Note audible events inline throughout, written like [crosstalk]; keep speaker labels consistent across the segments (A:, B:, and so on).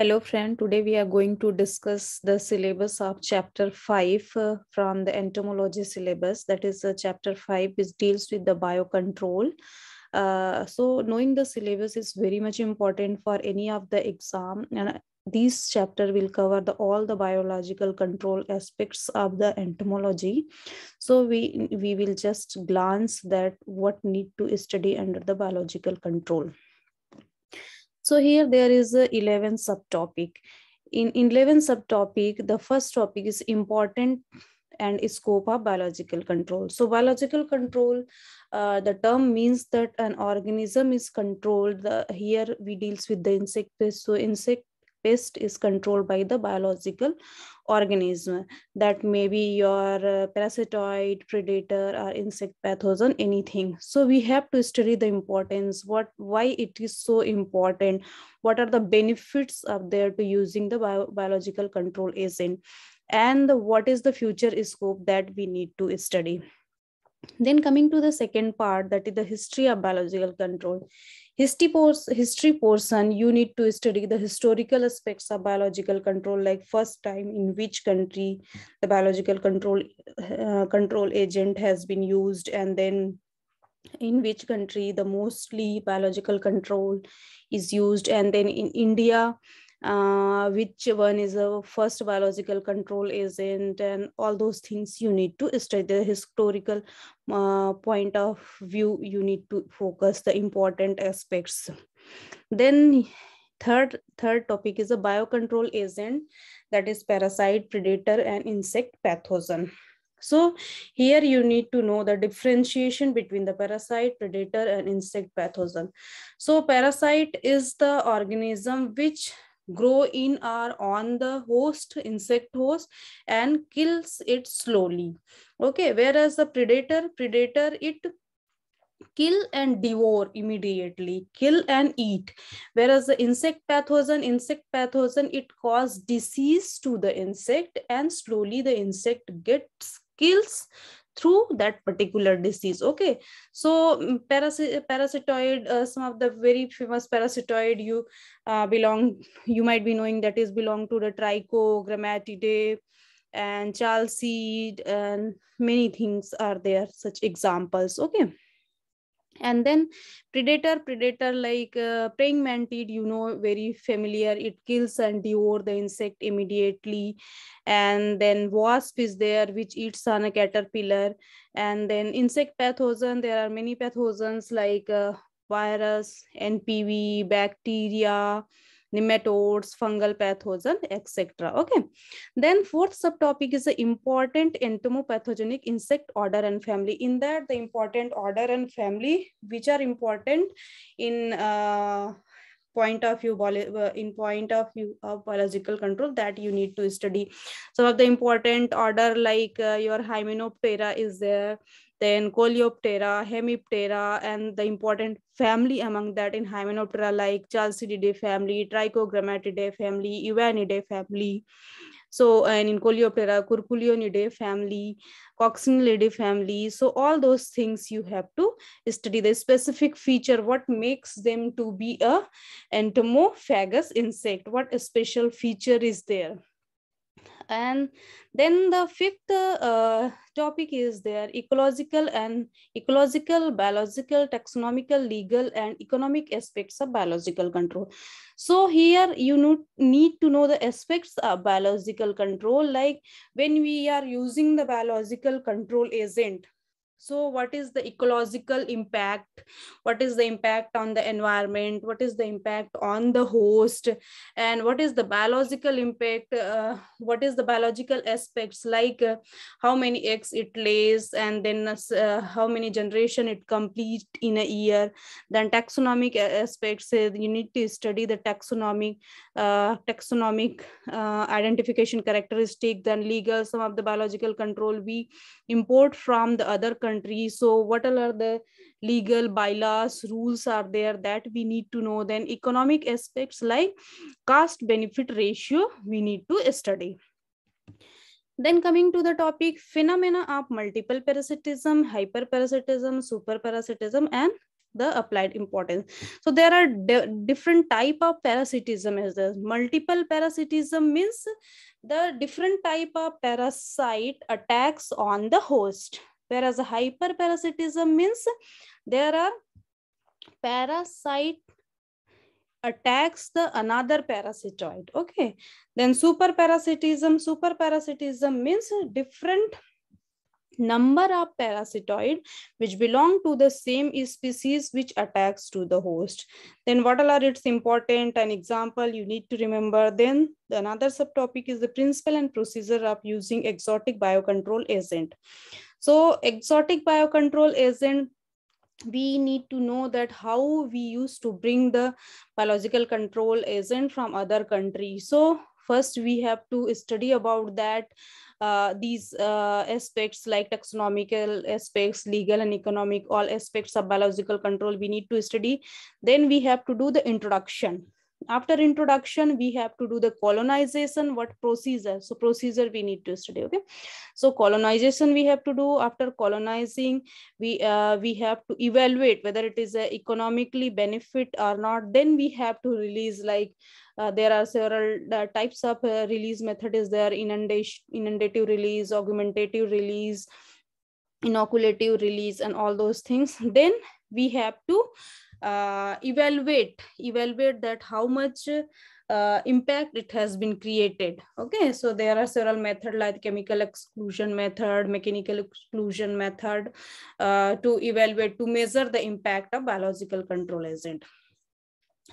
A: Hello friend, today we are going to discuss the syllabus of chapter 5 uh, from the entomology syllabus that is uh, chapter 5 which deals with the biocontrol. Uh, so knowing the syllabus is very much important for any of the exam and this chapter will cover the all the biological control aspects of the entomology so we we will just glance that what need to study under the biological control so here there is a 11 subtopic. In 11 subtopic, the first topic is important and scope of biological control. So biological control, uh, the term means that an organism is controlled. The, here we deals with the insect pest. So insect pest is controlled by the biological organism that may be your uh, parasitoid predator or insect pathogen anything so we have to study the importance what why it is so important what are the benefits of there to using the bio biological control agent and what is the future scope that we need to study then coming to the second part that is the history of biological control history, history portion you need to study the historical aspects of biological control like first time in which country the biological control uh, control agent has been used and then in which country the mostly biological control is used and then in india uh, which one is a first biological control agent and all those things you need to study the historical uh, point of view you need to focus the important aspects then third third topic is a biocontrol agent that is parasite predator and insect pathogen so here you need to know the differentiation between the parasite, predator and insect pathogen. So parasite is the organism which grow in or on the host insect host and kills it slowly okay whereas the predator predator it kill and devour immediately kill and eat whereas the insect pathogen insect pathogen it cause disease to the insect and slowly the insect gets kills through that particular disease okay so mm, parasit parasitoid uh, some of the very famous parasitoid you uh, belong you might be knowing that is belong to the trichogrammatidae and charles seed and many things are there such examples okay and then predator predator like uh, praying mantid you know very familiar it kills and devour the insect immediately and then wasp is there which eats on a caterpillar and then insect pathogen there are many pathogens like uh, virus npv bacteria nematodes, fungal pathogen, etc. Okay. Then fourth subtopic is the important entomopathogenic insect order and family. In that, the important order and family, which are important in uh, point of view uh, in point of view of biological control that you need to study some of the important order like uh, your hymenoptera is there then Coleoptera, Hemiptera, and the important family among that in Hymenoptera like Chalcididae family, Trichogrammatidae family, Evanidae family. So, and in Coleoptera, Curculionidae family, Coccinellidae family. So, all those things you have to study the specific feature, what makes them to be a entomophagous insect, what a special feature is there and then the fifth uh, topic is there ecological and ecological biological taxonomical legal and economic aspects of biological control so here you need to know the aspects of biological control like when we are using the biological control agent so what is the ecological impact what is the impact on the environment what is the impact on the host and what is the biological impact uh, what is the biological aspects like uh, how many eggs it lays and then uh, uh how many generation it complete in a year then taxonomic uh, aspects uh, you need to study the taxonomic taxonomic identification characteristic then legal some of the biological control we import from the other countries country so what are the legal bylaws rules are there that we need to know then economic aspects like cost benefit ratio we need to study then coming to the topic phenomena of multiple parasitism hyperparasitism superparasitism and the applied importance so there are different type of parasitism as there multiple parasitism means the different type of parasite attacks on the host whereas hyperparasitism means there are parasite attacks the another parasitoid okay then superparasitism superparasitism means different number of parasitoid which belong to the same species which attacks to the host then what are its important an example you need to remember then another subtopic is the principle and procedure of using exotic biocontrol agent so exotic biocontrol is not we need to know that how we used to bring the biological control agent from other countries. So first we have to study about that uh, these uh, aspects like taxonomical aspects legal and economic all aspects of biological control we need to study then we have to do the introduction after introduction we have to do the colonization what procedure so procedure we need to study okay so colonization we have to do after colonizing we uh, we have to evaluate whether it is a uh, economically benefit or not then we have to release like uh, there are several uh, types of uh, release method is there inundation inundative release augmentative release inoculative release and all those things then we have to uh, evaluate evaluate that how much uh, impact it has been created okay so there are several methods like chemical exclusion method mechanical exclusion method uh, to evaluate to measure the impact of biological control agent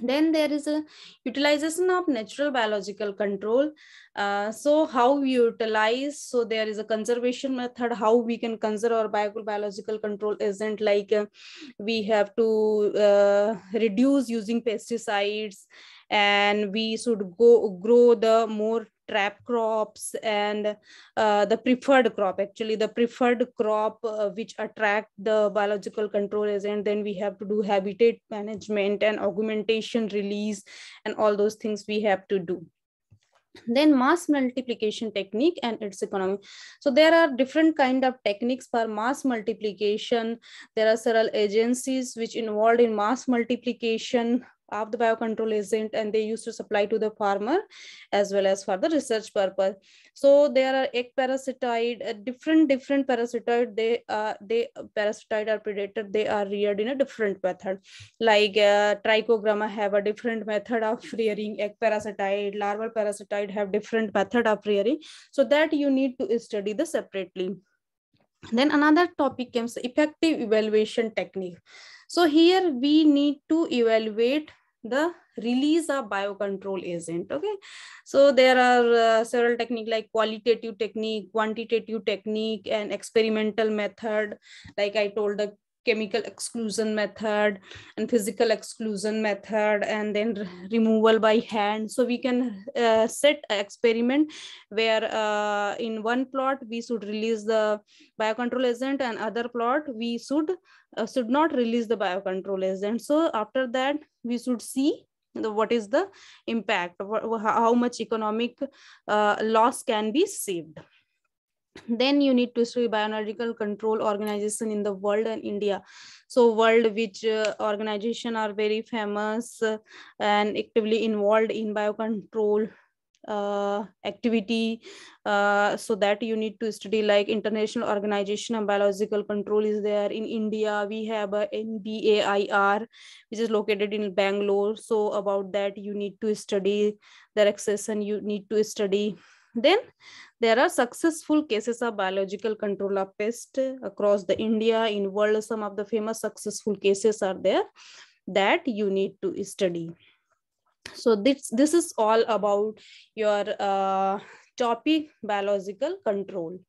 A: then there is a utilization of natural biological control uh, so how we utilize so there is a conservation method how we can conserve our biological control isn't like uh, we have to uh, reduce using pesticides and we should go grow the more trap crops and uh, the preferred crop actually the preferred crop uh, which attract the biological controllers and then we have to do habitat management and augmentation release and all those things we have to do then mass multiplication technique and its economy so there are different kind of techniques for mass multiplication there are several agencies which involved in mass multiplication of the biocontrol agent and they used to supply to the farmer as well as for the research purpose so there are egg parasitoid uh, different different parasitoid they uh, are, they parasitoid are predator they are reared in a different method like uh, trichogramma have a different method of [laughs] rearing egg parasitoid larval parasitoid have different method of rearing so that you need to study the separately then another topic comes effective evaluation technique so here we need to evaluate the release of biocontrol agent okay so there are uh, several technique like qualitative technique quantitative technique and experimental method like i told the chemical exclusion method and physical exclusion method and then removal by hand so we can uh, set experiment where uh, in one plot we should release the biocontrol agent and other plot we should uh, should not release the biocontrol agent so after that we should see the, what is the impact how much economic uh, loss can be saved then you need to study biological control organization in the world and india so world which uh, organization are very famous uh, and actively involved in biocontrol uh, activity uh, so that you need to study like international organization of biological control is there in india we have a nbair which is located in bangalore so about that you need to study their access and you need to study then there are successful cases of biological control of pest across the India. In world, some of the famous successful cases are there that you need to study. So this, this is all about your uh, topic biological control.